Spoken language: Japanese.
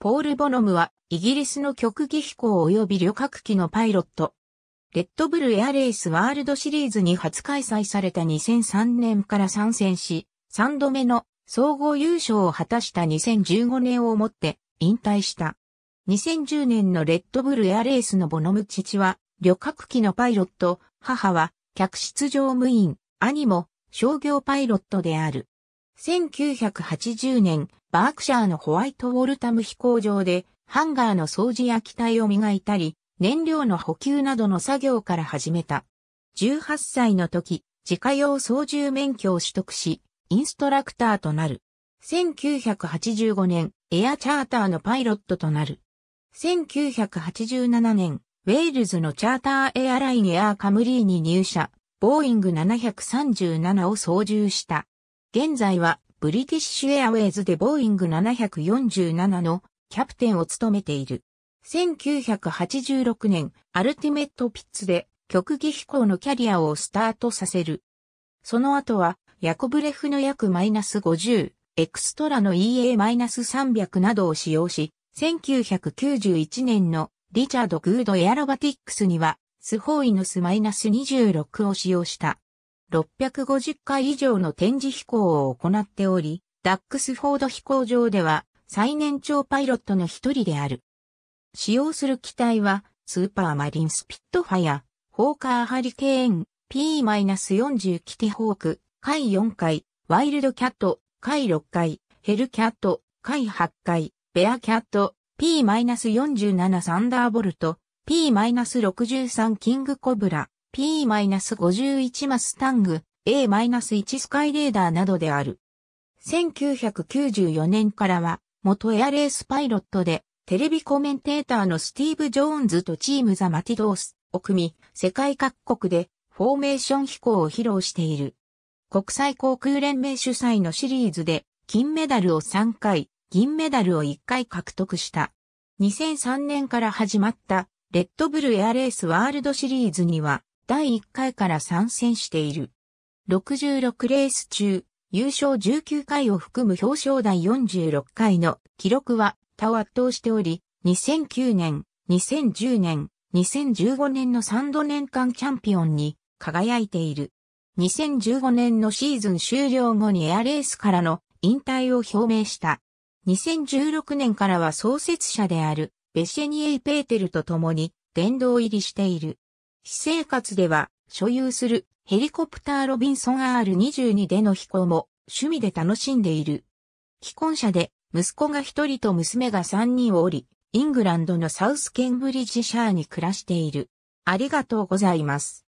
ポール・ボノムは、イギリスの極技飛行及び旅客機のパイロット。レッドブルエアレースワールドシリーズに初開催された2003年から参戦し、3度目の総合優勝を果たした2015年をもって引退した。2010年のレッドブルエアレースのボノム父は、旅客機のパイロット、母は、客室乗務員、兄も、商業パイロットである。1980年、バークシャーのホワイトウォルタム飛行場で、ハンガーの掃除や機体を磨いたり、燃料の補給などの作業から始めた。18歳の時、自家用操縦免許を取得し、インストラクターとなる。1985年、エアチャーターのパイロットとなる。1987年、ウェールズのチャーターエアラインエアカムリーに入社、ボーイング737を操縦した。現在はブリティッシュエアウェイズでボーイング747のキャプテンを務めている。1986年、アルティメットピッツで極技飛行のキャリアをスタートさせる。その後は、ヤコブレフの約マイナス50、エクストラの EA-300 などを使用し、1991年のリチャード・グード・エアロバティックスには、スホーイノスマイナス26を使用した。650回以上の展示飛行を行っており、ダックスフォード飛行場では最年長パイロットの一人である。使用する機体は、スーパーマリンスピットファイア、ホーカーハリケーン、P-40 キテホーク、回4回、ワイルドキャット、回6回、ヘルキャット、回8回、ベアキャット、P-47 サンダーボルト、P-63 キングコブラ、P-51 マスタング、A-1 スカイレーダーなどである。1994年からは、元エアレースパイロットで、テレビコメンテーターのスティーブ・ジョーンズとチームザ・マティドースを組み、世界各国でフォーメーション飛行を披露している。国際航空連盟主催のシリーズで、金メダルを3回、銀メダルを1回獲得した。2003年から始まった、レッドブルエアレースワールドシリーズには、第1回から参戦している。66レース中、優勝19回を含む表彰台46回の記録は他を圧倒しており、2009年、2010年、2015年の3度年間チャンピオンに輝いている。2015年のシーズン終了後にエアレースからの引退を表明した。2016年からは創設者であるベシェニエイ・ペーテルと共に殿堂入りしている。私生活では所有するヘリコプターロビンソン R22 での飛行も趣味で楽しんでいる。既婚者で息子が一人と娘が三人をおり、イングランドのサウスケンブリッジシャーに暮らしている。ありがとうございます。